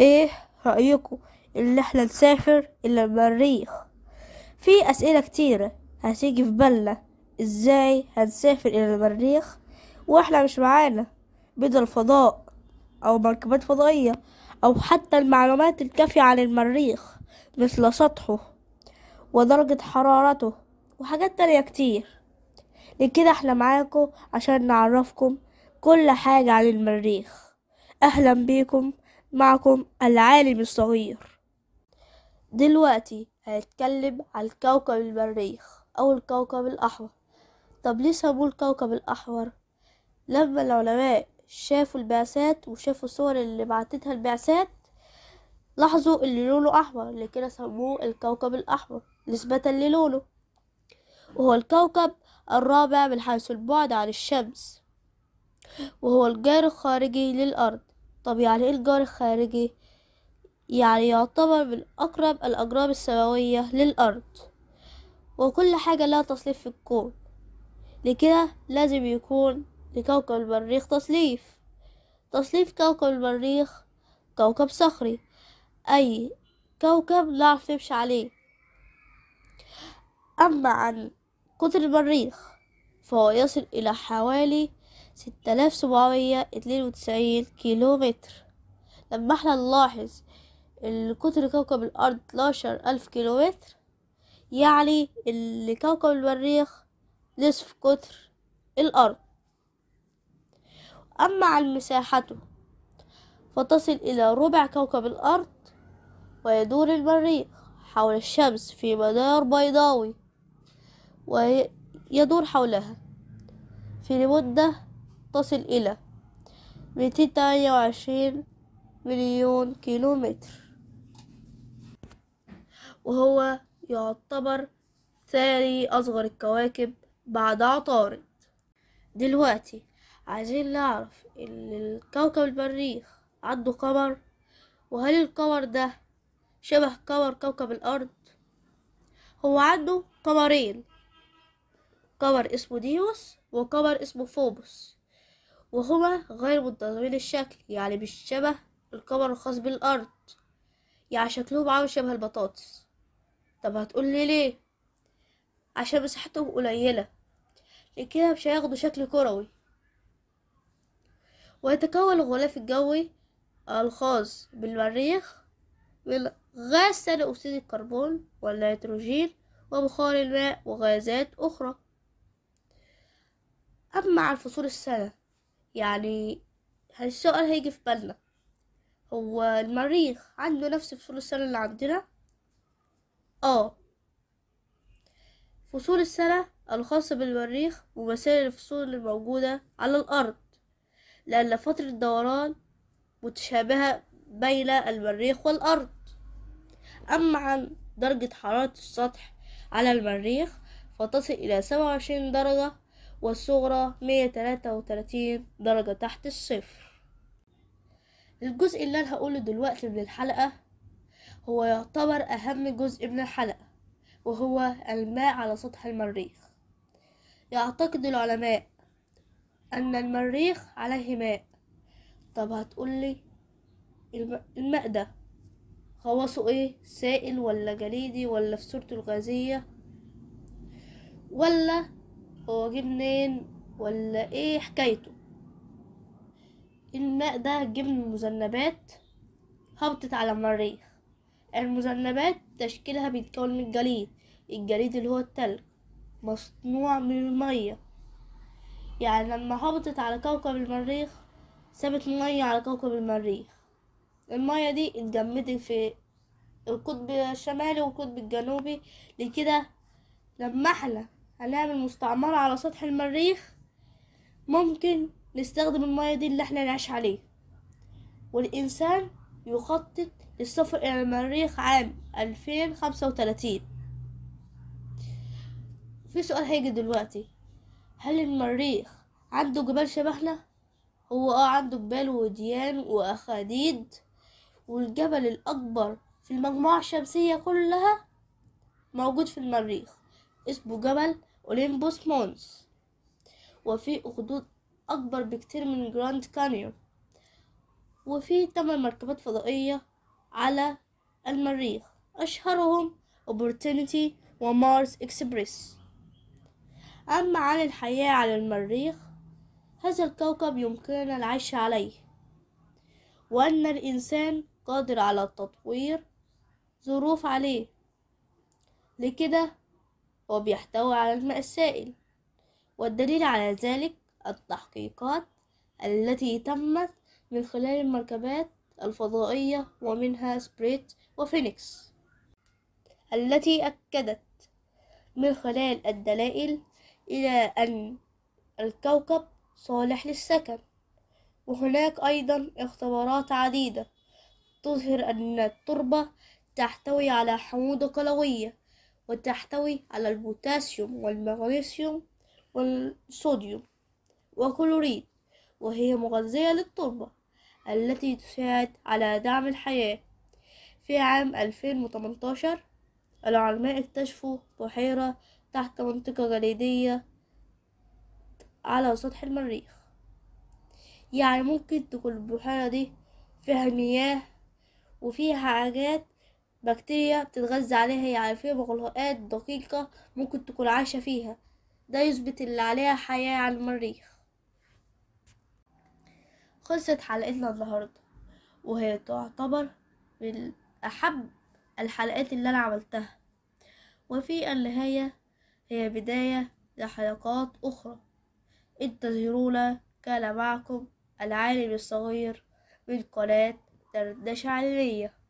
ايه رأيكم ان احنا نسافر الى المريخ في اسئلة كتيرة هتيجي في بالنا ازاي هنسافر الى المريخ واحنا مش معانا بدل الفضاء او مركبات فضائية او حتى المعلومات الكافية عن المريخ مثل سطحه ودرجة حرارته وحاجات تانية كتير لكده احنا معاكم عشان نعرفكم كل حاجة عن المريخ اهلا بيكم معكم العالم الصغير دلوقتي هنتكلم عن كوكب المريخ أو الكوكب الأحمر طب ليه سموه الكوكب الأحمر؟ لما العلماء شافوا البعثات وشافوا الصور اللي بعتتها البعثات لاحظوا ان لونه احمر لكن سموه الكوكب الاحمر نسبة للونه وهو الكوكب الرابع من حيث البعد عن الشمس وهو الجار الخارجي للارض طب يعني ايه الجار الخارجي يعني يعتبر من أقرب الأجرام السماوية للأرض وكل حاجة لها تصنيف في الكون لكده لازم يكون لكوكب المريخ تصنيف تصنيف كوكب المريخ كوكب صخري أي كوكب نعرف نمشي عليه أما عن قطر المريخ فهو يصل إلى حوالي ستة آلاف سبعمية اتنين وتسعين كيلو متر لما احنا نلاحظ قطر كوكب الأرض اتناشر ألف كيلو متر يعني اللي كوكب المريخ نصف قطر الأرض أما عن مساحته فتصل إلى ربع كوكب الأرض ويدور المريخ حول الشمس في مدار بيضاوي ويدور حولها في لمدة تصل إلى 228 مليون كيلومتر وهو يعتبر ثاني أصغر الكواكب بعد عطارد دلوقتي عايزين نعرف إن الكوكب المريخ عنده قمر وهل القمر ده شبه قمر كوكب الأرض هو عنده قمرين قمر اسمه ديوس وقمر اسمه فوبوس وهما غير متناظمين الشكل يعني مش شبه القمر الخاص بالأرض يعني شكلهم عامل شبه البطاطس طب هتقولي ليه عشان مساحتهم قليلة لكده مش هياخدوا شكل كروي ويتكون الغلاف الجوي الخاص بالمريخ من غاز ثاني أكسيد الكربون والنيتروجين وبخار الماء وغازات أخرى أما عن فصول السنة يعني هالسؤال هيجي في بالنا هو المريخ عنده نفس فصول السنة اللي عندنا اه فصول السنة الخاصة بالمريخ ومسائل الفصول الموجودة على الأرض لأن فترة الدوران متشابهة بين المريخ والأرض أما عن درجة حرارة السطح على المريخ فتصل إلى سبعة وعشرين درجة والصغرى 133 درجة تحت الصفر الجزء اللي انا هقوله دلوقتي من الحلقة هو يعتبر اهم جزء من الحلقة وهو الماء على سطح المريخ يعتقد العلماء ان المريخ عليه ماء طب هتقولي الماء ده خواصه ايه سائل ولا جليدي ولا في صورته الغازية ولا هو جه منين ولا ايه حكايته الماء ده جه من مذنبات هبطت على المريخ المذنبات تشكيلها بيتكون من الجليد الجليد اللي هو التلج مصنوع من المية يعني لما هبطت على كوكب المريخ سابت مية على كوكب المريخ المية دي اتجمدت في القطب الشمالي والقطب الجنوبي لكده لما احنا هنعمل مستعمرة على سطح المريخ ممكن نستخدم المية دي اللي احنا نعيش عليه والإنسان يخطط للسفر إلى المريخ عام 2035 في سؤال هيجي دلوقتي هل المريخ عنده جبال شبهنا؟ هو اه عنده جبال وديان وأخاديد والجبل الأكبر في المجموعة الشمسية كلها موجود في المريخ اسمه جبل أوليمبوس مونس وفي أخدود أكبر بكتير من جراند كانيون وفي تمن مركبات فضائية على المريخ أشهرهم أوبورتينيتي ومارس إكسبريس أما عن الحياة على المريخ هذا الكوكب يمكننا العيش عليه وأن الإنسان قادر على تطوير ظروف عليه لكده وبيحتوي على الماء السائل والدليل على ذلك التحقيقات التي تمت من خلال المركبات الفضائية ومنها سبريت وفينيكس التي أكدت من خلال الدلائل إلى أن الكوكب صالح للسكن وهناك أيضا اختبارات عديدة تظهر أن التربة تحتوي على حموضة قلوية وتحتوي على البوتاسيوم والمغنيسيوم والصوديوم وكلوريد وهي مغذية للتربة التي تساعد على دعم الحياة في عام 2018 العلماء اكتشفوا بحيرة تحت منطقة جليدية على سطح المريخ يعني ممكن تكون البحيرة دي فيها مياه وفيها حاجات بكتيريا بتتغذى عليها يعني فيها بغلقات دقيقة ممكن تكون عايشة فيها ده يثبت اللي عليها حياة على المريخ خلصت حلقتنا النهاردة وهي تعتبر من أحب الحلقات اللي أنا عملتها وفي النهاية هي بداية لحلقات أخرى انتظرونا كان معكم العالم الصغير من قناة دردشة علمية